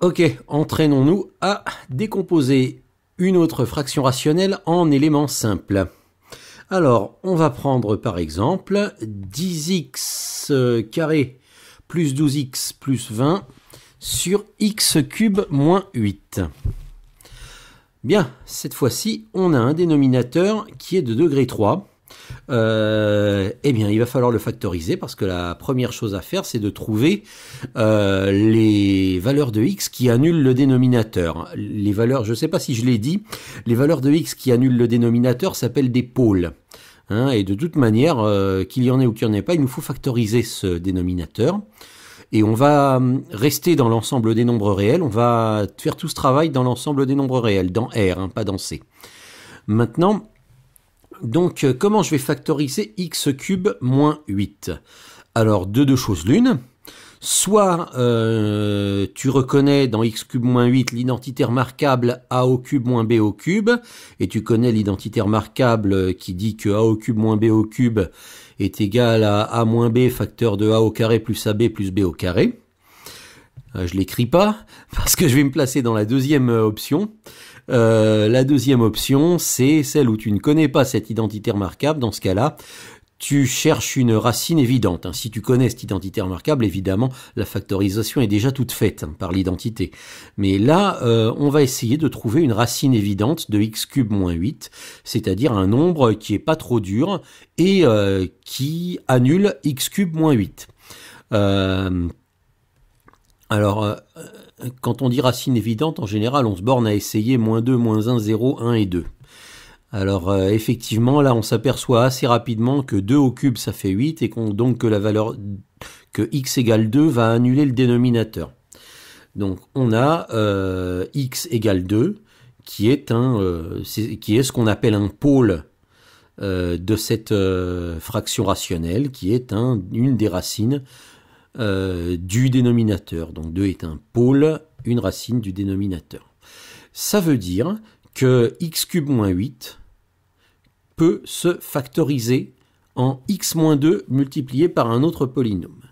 Ok, entraînons-nous à décomposer une autre fraction rationnelle en éléments simples. Alors, on va prendre par exemple 10x carré plus 12x plus 20 sur x cube moins 8. Bien, cette fois-ci, on a un dénominateur qui est de degré 3 euh, eh bien, il va falloir le factoriser parce que la première chose à faire, c'est de trouver euh, les valeurs de x qui annulent le dénominateur. Les valeurs, je ne sais pas si je l'ai dit, les valeurs de x qui annulent le dénominateur s'appellent des pôles. Hein, et de toute manière, euh, qu'il y en ait ou qu'il n'y en ait pas, il nous faut factoriser ce dénominateur. Et on va hum, rester dans l'ensemble des nombres réels, on va faire tout ce travail dans l'ensemble des nombres réels, dans R, hein, pas dans C. Maintenant, donc euh, comment je vais factoriser x cube moins 8 Alors de deux choses l'une, soit euh, tu reconnais dans x cube moins 8 l'identité remarquable a au cube moins b au cube, et tu connais l'identité remarquable qui dit que a au cube moins b au cube est égal à a moins b facteur de a au carré plus ab plus b au carré. Euh, je l'écris pas parce que je vais me placer dans la deuxième option. Euh, la deuxième option, c'est celle où tu ne connais pas cette identité remarquable. Dans ce cas-là, tu cherches une racine évidente. Hein. Si tu connais cette identité remarquable, évidemment, la factorisation est déjà toute faite hein, par l'identité. Mais là, euh, on va essayer de trouver une racine évidente de x cube moins 8, c'est-à-dire un nombre qui est pas trop dur et euh, qui annule x cube moins 8. Alors, euh, quand on dit racine évidente, en général, on se borne à essayer moins 2, moins 1, 0, 1 et 2. Alors euh, effectivement, là, on s'aperçoit assez rapidement que 2 au cube, ça fait 8, et donc que la valeur que x égale 2 va annuler le dénominateur. Donc on a euh, x égale 2, qui est, qui est ce qu'on appelle un pôle de cette fraction rationnelle, qui est une des racines euh, du dénominateur. Donc 2 est un pôle, une racine du dénominateur. Ça veut dire que x cube moins 8 peut se factoriser en x moins 2 multiplié par un autre polynôme.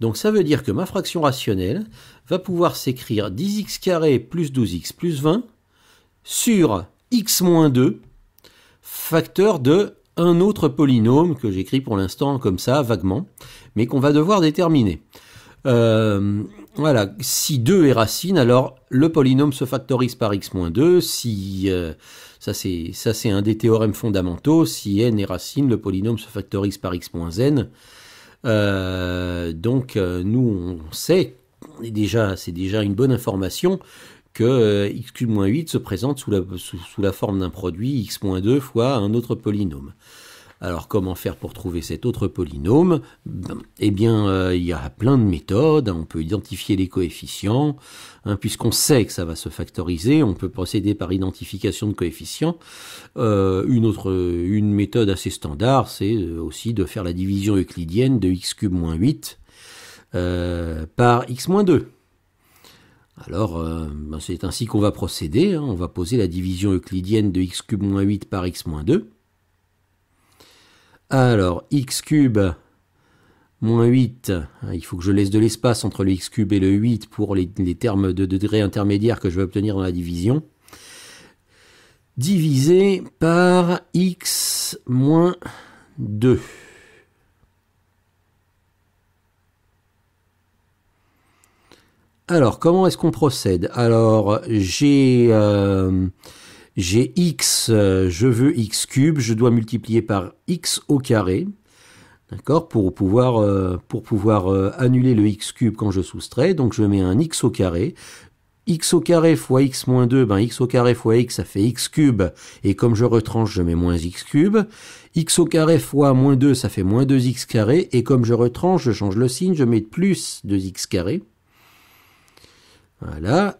Donc ça veut dire que ma fraction rationnelle va pouvoir s'écrire 10x carré plus 12x plus 20 sur x moins 2 facteur de un autre polynôme que j'écris pour l'instant comme ça, vaguement, mais qu'on va devoir déterminer. Euh, voilà, si 2 est racine, alors le polynôme se factorise par x-2. Si euh, c'est ça c'est un des théorèmes fondamentaux, si n est racine, le polynôme se factorise par x-n. Euh, donc nous on sait, c'est déjà une bonne information que euh, x3-8 se présente sous la, sous, la forme d'un produit x-2 fois un autre polynôme. Alors comment faire pour trouver cet autre polynôme ben, Eh bien, euh, il y a plein de méthodes. Hein. On peut identifier les coefficients. Hein, puisqu'on sait que ça va se factoriser, on peut procéder par identification de coefficients. Euh, une autre, une méthode assez standard, c'est aussi de faire la division euclidienne de x cube 8 par x 2. Alors, euh, ben, c'est ainsi qu'on va procéder. Hein. On va poser la division euclidienne de x cube moins 8 par x 2. Alors, x cube moins 8, hein, il faut que je laisse de l'espace entre le x cube et le 8 pour les, termes de degré intermédiaire que je vais obtenir dans la division. Divisé par x moins 2. Alors, comment est-ce qu'on procède Alors, j'ai euh, x, euh, je veux x cube, je dois multiplier par x au carré, d'accord, pour pouvoir, euh, pour pouvoir annuler le x cube quand je soustrais. Donc, je mets un x au carré. x au carré fois x moins 2, ben x au carré fois x, ça fait x cube. Et comme je retranche, je mets moins x cube. x au carré fois moins 2, ça fait moins 2x carré. Et comme je retranche, je change le signe, je mets plus 2x carré. Voilà.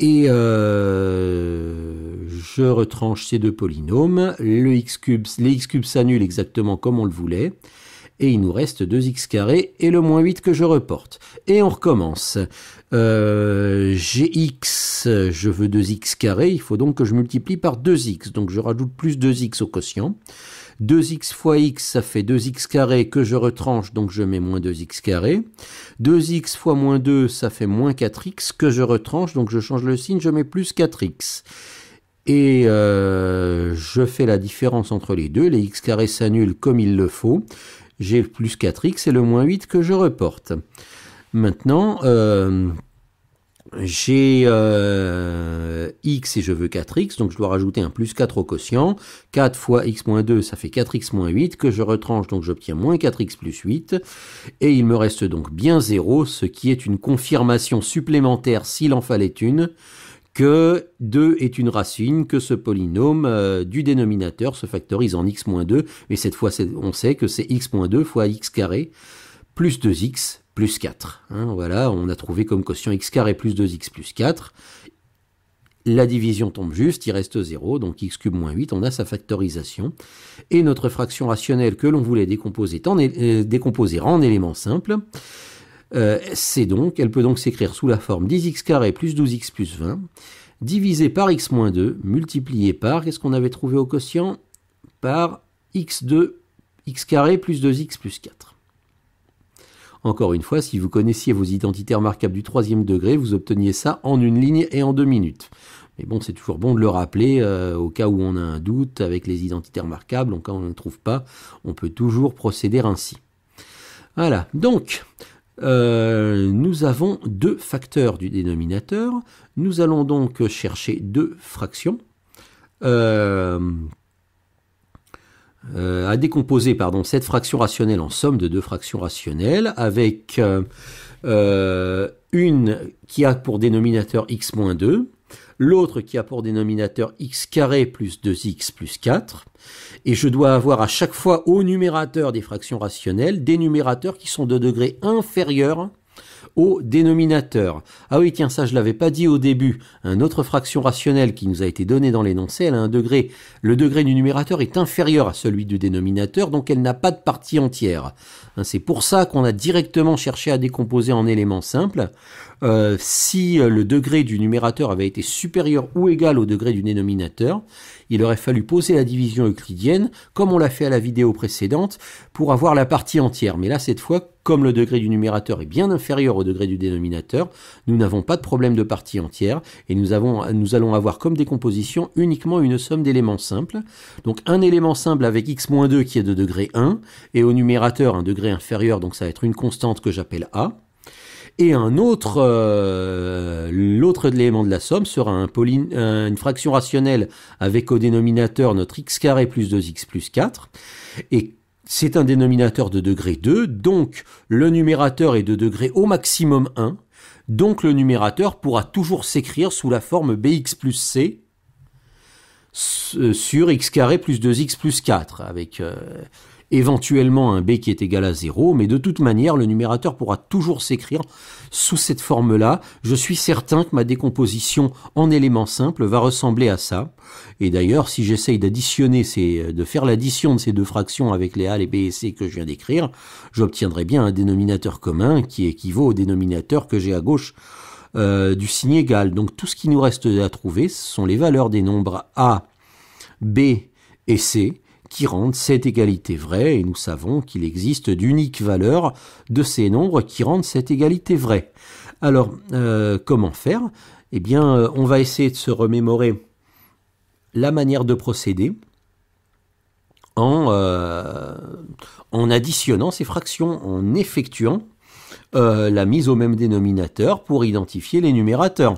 Et euh, je retranche ces deux polynômes. Le x cube, les x cubes s'annulent exactement comme on le voulait. Et il nous reste 2x et le moins 8 que je reporte. Et on recommence. Euh, j'ai x, je veux 2x il faut donc que je multiplie par 2x. Donc je rajoute plus 2x au quotient. 2x fois x, ça fait 2x carré que je retranche, donc je mets moins 2x carré. 2x fois moins 2, ça fait moins 4x que je retranche, donc je change le signe, je mets plus 4x. Et euh, je fais la différence entre les deux, les x carrés s'annulent comme il le faut. J'ai plus 4x et le moins 8 que je reporte. Maintenant, euh, j'ai euh, x et je veux 4x, donc je dois rajouter un plus 4 au quotient. 4 fois x moins 2, ça fait 4x moins 8, que je retranche, donc j'obtiens moins 4x plus 8. Et il me reste donc bien 0, ce qui est une confirmation supplémentaire, s'il en fallait une, que 2 est une racine, que ce polynôme euh, du dénominateur se factorise en x moins 2, mais cette fois on sait que c'est x moins 2 fois x carré plus 2x plus 4. Hein, voilà, on a trouvé comme quotient x carré plus 2x plus 4. La division tombe juste, il reste 0, donc x cube moins 8, on a sa factorisation. Et notre fraction rationnelle que l'on voulait décomposer, en, euh, en éléments simples, euh, c'est donc, elle peut donc s'écrire sous la forme 10x carré plus 12x plus 20, divisé par x moins 2, multiplié par, qu'est-ce qu'on avait trouvé au quotient Par x2, x carré plus 2x plus 4. Encore une fois, si vous connaissiez vos identités remarquables du troisième degré, vous obteniez ça en une ligne et en deux minutes. Mais bon, c'est toujours bon de le rappeler euh, au cas où on a un doute avec les identités remarquables, Donc quand on ne trouve pas, on peut toujours procéder ainsi. Voilà, donc euh, nous avons deux facteurs du dénominateur. Nous allons donc chercher deux fractions. Euh, à euh, décomposer pardon, cette fraction rationnelle en somme de deux fractions rationnelles avec euh, euh, une qui a pour dénominateur x-2, moins l'autre qui a pour dénominateur x carré plus 2x plus 4, et je dois avoir à chaque fois au numérateur des fractions rationnelles des numérateurs qui sont de degré inférieur au dénominateur. Ah oui, tiens, ça je l'avais pas dit au début. Un autre fraction rationnelle qui nous a été donnée dans l'énoncé, elle a un degré. Le degré du numérateur est inférieur à celui du dénominateur, donc elle n'a pas de partie entière. Hein, c'est pour ça qu'on a directement cherché à décomposer en éléments simples. Euh, si euh, le degré du numérateur avait été supérieur ou égal au degré du dénominateur, il aurait fallu poser la division euclidienne, comme on l'a fait à la vidéo précédente, pour avoir la partie entière. Mais là, cette fois, comme le degré du numérateur est bien inférieur au degré du dénominateur, nous n'avons pas de problème de partie entière, et nous, avons, nous allons avoir comme décomposition uniquement une somme d'éléments simples. Donc un élément simple avec x-2 qui est de degré 1, et au numérateur un degré inférieur, donc ça va être une constante que j'appelle a et un autre, euh, l'autre élément de la somme sera un une fraction rationnelle avec au dénominateur notre x carré plus 2x plus 4, et c'est un dénominateur de degré 2, donc le numérateur est de degré au maximum 1, donc le numérateur pourra toujours s'écrire sous la forme bx plus c euh, sur x carré plus 2x plus 4, avec... Euh, éventuellement un b qui est égal à 0, mais de toute manière, le numérateur pourra toujours s'écrire sous cette forme-là. Je suis certain que ma décomposition en éléments simples va ressembler à ça. Et d'ailleurs, si j'essaye d'additionner ces, de faire l'addition de ces deux fractions avec les A, les B et C que je viens d'écrire, j'obtiendrai bien un dénominateur commun qui équivaut au dénominateur que j'ai à gauche euh, du signe égal. Donc tout ce qui nous reste à trouver, ce sont les valeurs des nombres A, B et C qui rendent cette égalité vraie, et nous savons qu'il existe d'uniques valeurs de ces nombres qui rendent cette égalité vraie. Alors, euh, comment faire Eh bien, euh, on va essayer de se remémorer la manière de procéder en, euh, en additionnant ces fractions, en effectuant euh, la mise au même dénominateur pour identifier les numérateurs.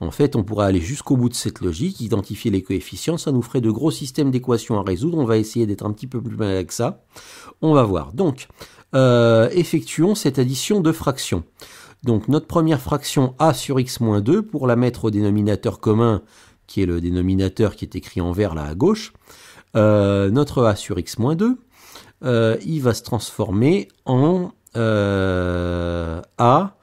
En fait, on pourrait aller jusqu'au bout de cette logique, identifier les coefficients, ça nous ferait de gros systèmes d'équations à résoudre. On va essayer d'être un petit peu plus mal avec ça. On va voir. Donc, euh, effectuons cette addition de fractions. Donc, notre première fraction a sur x 2, pour la mettre au dénominateur commun, qui est le dénominateur qui est écrit en vert là à gauche, euh, notre a sur x 2, il va se transformer en euh, a,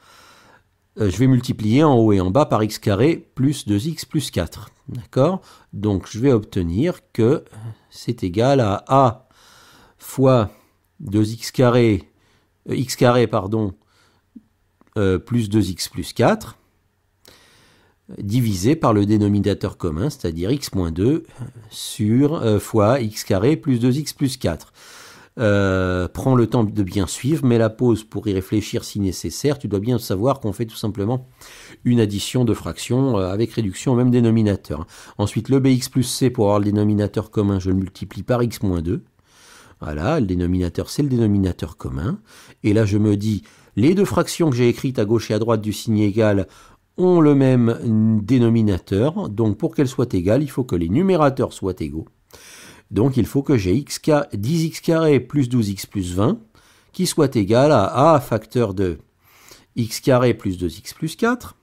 euh, je vais multiplier en haut et en bas par x carré plus 2x plus 4. D'accord Donc je vais obtenir que c'est égal à a fois 2x carré, euh, x carré pardon, plus 2x plus 4 divisé par le dénominateur commun, c'est-à-dire x moins 2 sur fois x carré plus 2x plus 4. Euh, prends le temps de bien suivre, mets la pause pour y réfléchir si nécessaire. Tu dois bien savoir qu'on fait tout simplement une addition de fractions euh, avec réduction au même dénominateur. Ensuite, le bx plus c pour avoir le dénominateur commun, je le multiplie par x moins 2. Voilà, le dénominateur, c'est le dénominateur commun. Et là, je me dis, les deux fractions que j'ai écrites à gauche et à droite du signe égal ont le même dénominateur. Donc, pour qu'elles soient égales, il faut que les numérateurs soient égaux. Donc il faut que j'ai 10x carré plus 12x plus 20 qui soit égal à a facteur de x carré plus 2x plus 4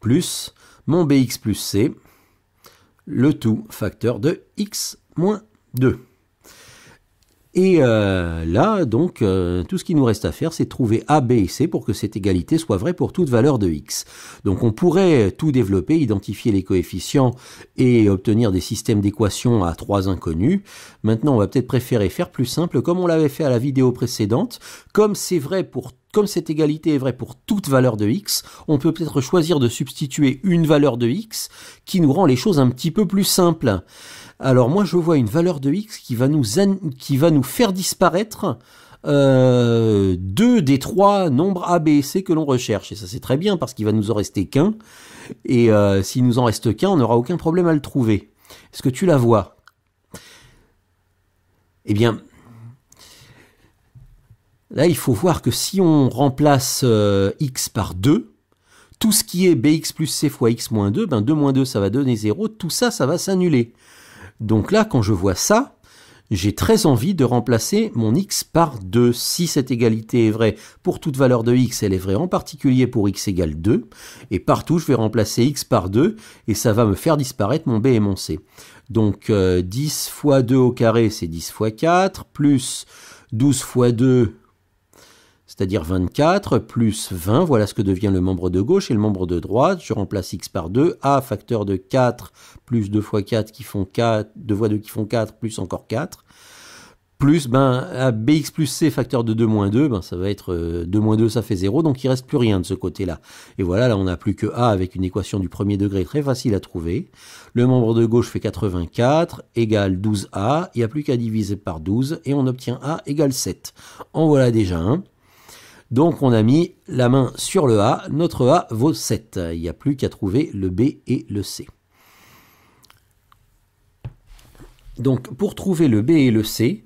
plus mon bx plus c, le tout facteur de x moins 2. Et euh, là, donc, euh, tout ce qui nous reste à faire, c'est trouver A, B et C pour que cette égalité soit vraie pour toute valeur de x. Donc on pourrait euh, tout développer, identifier les coefficients et obtenir des systèmes d'équations à trois inconnus. Maintenant, on va peut-être préférer faire plus simple, comme on l'avait fait à la vidéo précédente. Comme c'est vrai pour comme cette égalité est vraie pour toute valeur de x, on peut peut-être choisir de substituer une valeur de x qui nous rend les choses un petit peu plus simples. Alors moi je vois une valeur de x qui va nous, qui va nous faire disparaître euh, deux des trois nombres A, et C que l'on recherche. Et ça c'est très bien parce qu'il va nous en rester qu'un. Et euh, s'il nous en reste qu'un, on n'aura aucun problème à le trouver. Est-ce que tu la vois Eh bien, Là, il faut voir que si on remplace euh, x par 2, tout ce qui est bx plus c fois x moins 2, 2 ben, moins 2, ça va donner 0, tout ça, ça va s'annuler. Donc là, quand je vois ça, j'ai très envie de remplacer mon x par 2. Si cette égalité est vraie pour toute valeur de x, elle est vraie en particulier pour x égale 2. Et partout, je vais remplacer x par 2 et ça va me faire disparaître mon b et mon c. Donc 10 euh, fois 2 au carré, c'est 10 fois 4, plus 12 fois 2, c'est-à-dire 24 plus 20, voilà ce que devient le membre de gauche et le membre de droite. Je remplace x par 2, a facteur de 4 plus 2 fois 4 qui font 4, 2 fois 2 qui font 4 plus encore 4, plus ben, bx plus c facteur de 2 moins 2, ben, ça va être 2 euh, moins 2 ça fait 0, donc il ne reste plus rien de ce côté-là. Et voilà, là on n'a plus que a avec une équation du premier degré très facile à trouver. Le membre de gauche fait 84 égale 12a, il n'y a plus qu'à diviser par 12 et on obtient a égale 7. En voilà déjà un. Donc on a mis la main sur le A, notre A vaut 7. Il n'y a plus qu'à trouver le B et le C. Donc pour trouver le B et le C,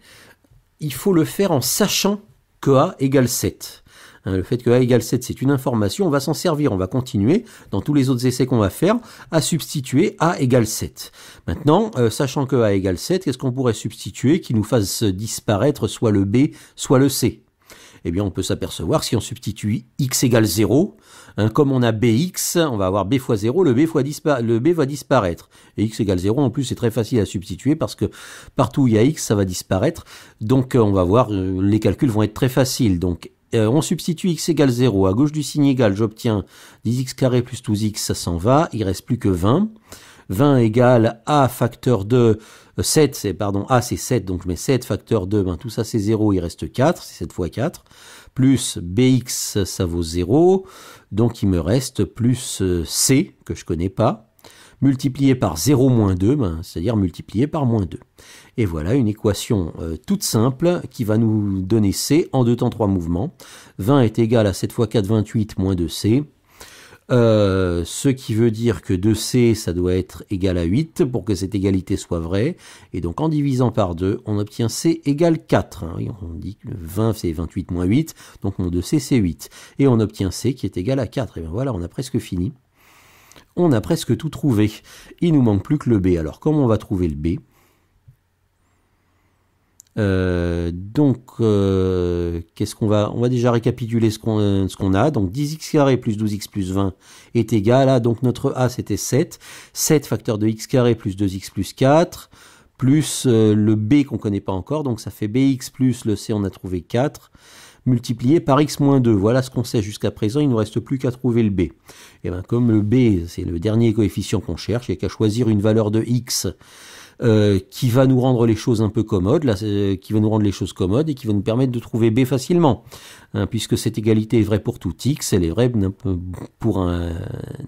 il faut le faire en sachant que A égale 7. Hein, le fait que A égale 7, c'est une information, on va s'en servir, on va continuer dans tous les autres essais qu'on va faire à substituer A égale 7. Maintenant, euh, sachant que A égale 7, qu'est-ce qu'on pourrait substituer qui nous fasse disparaître soit le B, soit le C eh bien on peut s'apercevoir si on substitue x égale 0, hein, comme on a bx, on va avoir b fois 0, le b, fois le b va disparaître. Et x égale 0, en plus c'est très facile à substituer parce que partout où il y a x, ça va disparaître. Donc euh, on va voir, euh, les calculs vont être très faciles. Donc euh, on substitue x égale 0, à gauche du signe égal, j'obtiens 10x carré plus 12x, ça s'en va, il reste plus que 20. 20 égale A facteur 2, 7, euh, c'est, pardon, A c'est 7, donc je mets 7 facteur 2, ben, tout ça c'est 0, il reste 4, c'est 7 fois 4, plus BX ça vaut 0, donc il me reste plus euh, C, que je connais pas, multiplié par 0 moins 2, ben, c'est-à-dire multiplié par moins 2. Et voilà une équation euh, toute simple qui va nous donner C en deux temps trois mouvements. 20 est égal à 7 fois 4, 28 moins 2C. Euh, ce qui veut dire que 2C, ça doit être égal à 8 pour que cette égalité soit vraie. Et donc en divisant par 2, on obtient C égale 4. Hein. on dit que 20, c'est 28 moins 8, donc mon 2C, c'est 8. Et on obtient C qui est égal à 4. Et bien voilà, on a presque fini. On a presque tout trouvé. Il nous manque plus que le B. Alors comment on va trouver le B euh, donc, euh, qu'est-ce qu'on va On va déjà récapituler ce qu'on euh, a. Donc, 10x carré plus 12x plus 20 est égal à. Donc, notre a c'était 7. 7 facteur de x carré plus 2x plus 4 plus le b qu'on ne connaît pas encore. Donc, ça fait bx plus le c, on a trouvé 4 multiplié par x moins 2. Voilà ce qu'on sait jusqu'à présent. Il ne nous reste plus qu'à trouver le b. Et eh bien, comme le b c'est le dernier coefficient qu'on cherche, il n'y a qu'à choisir une valeur de x. Euh, qui va nous rendre les choses un peu commodes, euh, qui va nous rendre les choses commodes et qui va nous permettre de trouver B facilement, hein, puisque cette égalité est vraie pour tout X, elle est vraie pour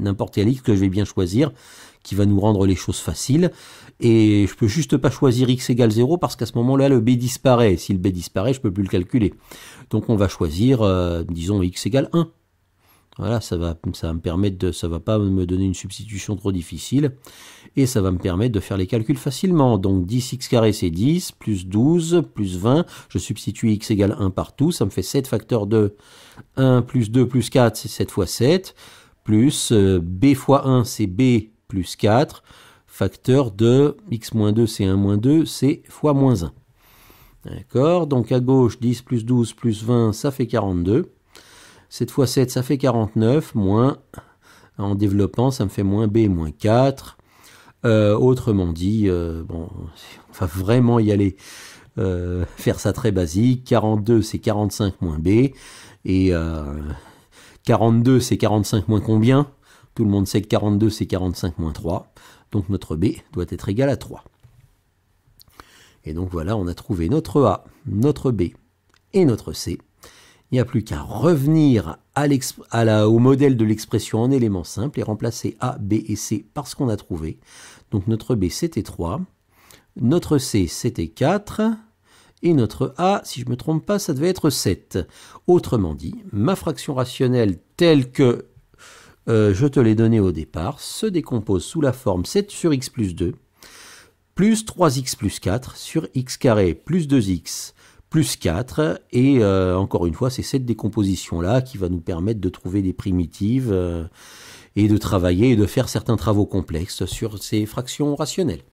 n'importe quel X que je vais bien choisir, qui va nous rendre les choses faciles. Et je peux juste pas choisir X égale 0 parce qu'à ce moment-là, le B disparaît. Si le B disparaît, je peux plus le calculer. Donc on va choisir, euh, disons, X égale 1. Voilà, ça va, ça me permettre de, ça va pas me donner une substitution trop difficile et ça va me permettre de faire les calculs facilement. Donc 10x carré c'est 10, plus 12, plus 20, je substitue x égale 1 partout, ça me fait 7 facteurs de 1 plus 2 plus 4 c'est 7 fois 7, plus euh, b fois 1 c'est b plus 4, facteur de x moins 2 c'est 1 moins 2, c'est fois moins 1. D'accord Donc à gauche, 10 plus 12 plus 20, ça fait 42. 7 fois 7, ça fait 49, moins, en développant, ça me fait moins b moins 4, euh, autrement dit, euh, bon, on va vraiment y aller. Euh, faire ça très basique, 42 c'est 45 moins B, et 42 c'est 45 moins combien Tout le monde sait que 42 c'est 45 moins 3, donc notre B doit être égal à 3. Et donc voilà, on a trouvé notre A, notre B et notre C. Il n'y a plus qu'à revenir au modèle de l'expression en éléments simples et remplacer A, B et C par ce qu'on a trouvé. Donc notre B c'était 3, notre C c'était 4, et notre A, si je ne me trompe pas, ça devait être 7. Autrement dit, ma fraction rationnelle telle que euh, je te l'ai donnée au départ se décompose sous la forme 7 sur x plus 2 plus 3x plus 4 sur x carré plus 2x plus 4. Et euh, encore une fois, c'est cette décomposition-là qui va nous permettre de trouver des primitives euh, et de travailler et de faire certains travaux complexes sur ces fractions rationnelles.